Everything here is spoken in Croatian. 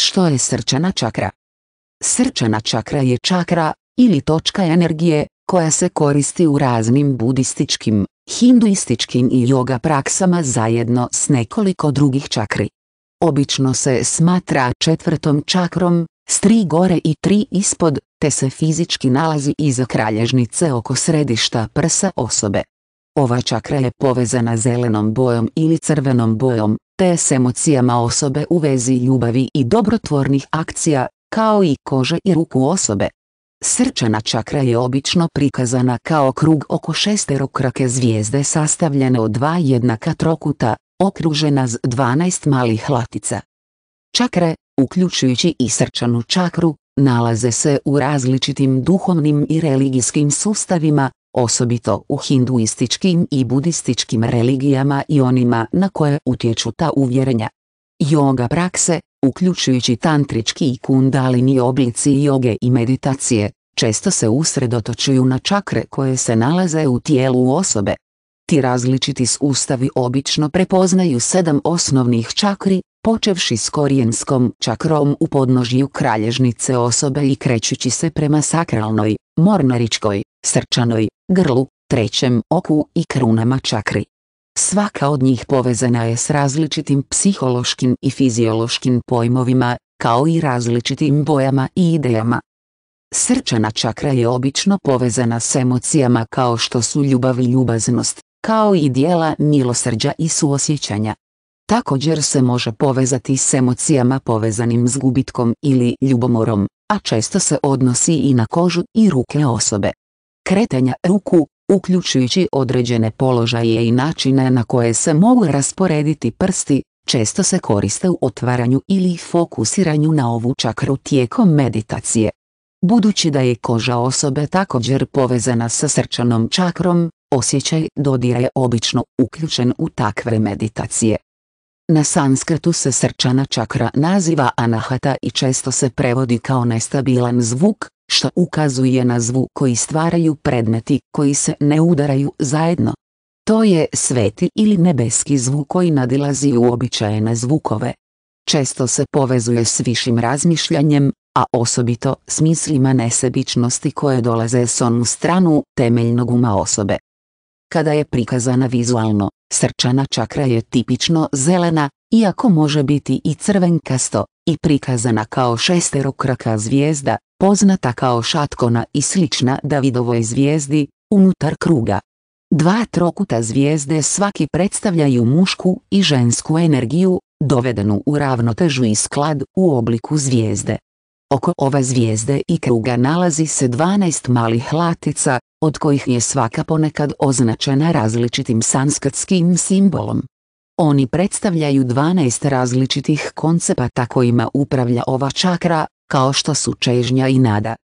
Što je srčana čakra? Srčana čakra je čakra, ili točka energije, koja se koristi u raznim budističkim, hinduističkim i yoga praksama zajedno s nekoliko drugih čakri. Obično se smatra četvrtom čakrom, s tri gore i tri ispod, te se fizički nalazi iza kralježnice oko središta prsa osobe. Ova čakra je povezana zelenom bojom ili crvenom bojom, te s emocijama osobe u vezi ljubavi i dobrotvornih akcija, kao i kože i ruku osobe. Srčana čakra je obično prikazana kao krug oko šesterokrake zvijezde sastavljene od dva jednaka trokuta, okružena s 12 malih latica. Čakre, uključujući i srčanu čakru, nalaze se u različitim duhovnim i religijskim sustavima, osobito u hinduističkim i budističkim religijama i onima na koje utječu ta uvjerenja. Yoga prakse, uključujući tantrički i kundalini oblici joge i meditacije, često se usredotočuju na čakre koje se nalaze u tijelu osobe. Ti različiti sustavi obično prepoznaju sedam osnovnih čakri, počevši s korijenskom čakrom u podnožju kralježnice osobe i krećući se prema sakralnoj, mornaričkoj, srčanoj, grlu, trećem oku i krunama čakri. Svaka od njih povezana je s različitim psihološkim i fiziološkim pojmovima, kao i različitim bojama i idejama. Srčana čakra je obično povezana s emocijama kao što su ljubav i ljubaznost, kao i dijela milosrđa i suosjećanja. Također se može povezati s emocijama povezanim s gubitkom ili ljubomorom, a često se odnosi i na kožu i ruke osobe. Kretanja ruku, uključujući određene položaje i načine na koje se mogu rasporediti prsti, često se koriste u otvaranju ili fokusiranju na ovu čakru tijekom meditacije. Budući da je koža osobe također povezana sa srčanom čakrom, osjećaj dodira je obično uključen u takve meditacije. Na sanskrtu se srčana čakra naziva anahata i često se prevodi kao nestabilan zvuk, što ukazuje na zvuk koji stvaraju predmeti koji se ne udaraju zajedno. To je sveti ili nebeski zvuk koji nadilazi uobičajene zvukove. Često se povezuje s višim razmišljanjem, a osobito s mislima nesebičnosti koje dolaze s onu stranu temeljnog uma osobe. Kada je prikazana vizualno, srčana čakra je tipično zelena, iako može biti i crvenkasto, i prikazana kao šesterokraka zvijezda, poznata kao šatkona i slična Davidovoj zvijezdi, unutar kruga. Dva trokuta zvijezde svaki predstavljaju mušku i žensku energiju, dovedenu u ravnotežu i sklad u obliku zvijezde. Oko ove zvijezde i kruga nalazi se 12 malih latica, od kojih je svaka ponekad označena različitim sanskrtskim simbolom. Oni predstavljaju 12 različitih koncepata kojima upravlja ova čakra, kao što su čežnja i nada,